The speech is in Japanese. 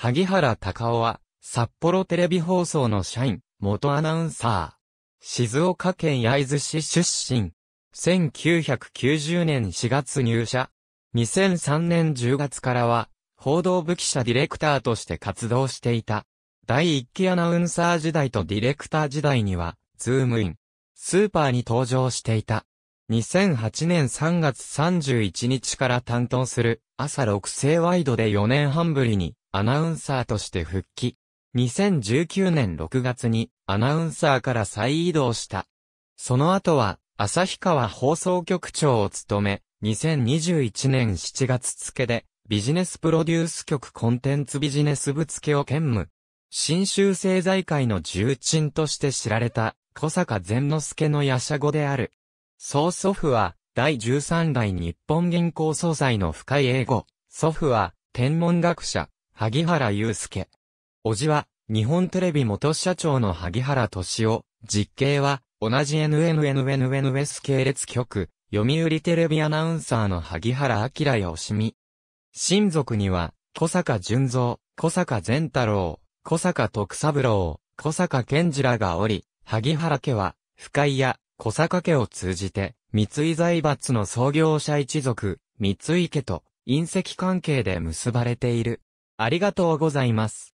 萩原隆夫は、札幌テレビ放送の社員、元アナウンサー。静岡県焼津市出身。1990年4月入社。2003年10月からは、報道部記者ディレクターとして活動していた。第1期アナウンサー時代とディレクター時代には、ズームイン。スーパーに登場していた。2008年3月31日から担当する朝6世ワイドで4年半ぶりにアナウンサーとして復帰。2019年6月にアナウンサーから再移動した。その後は、旭川放送局長を務め、2021年7月付で、ビジネスプロデュース局コンテンツビジネス部付を兼務。新州政財界の重鎮として知られた、小坂善之助の夜叉語である。曽祖父は、第13代日本銀行総裁の深い英語。祖父は、天文学者、萩原祐介。おじは、日本テレビ元社長の萩原敏夫。実刑は、同じ NNNNNS 系列局、読売テレビアナウンサーの萩原明良おしみ。親族には、小坂淳三、小坂善太郎、小坂徳三郎、小坂健二らがおり、萩原家は、深井や小坂家を通じて、三井財閥の創業者一族、三井家と、隕石関係で結ばれている。ありがとうございます。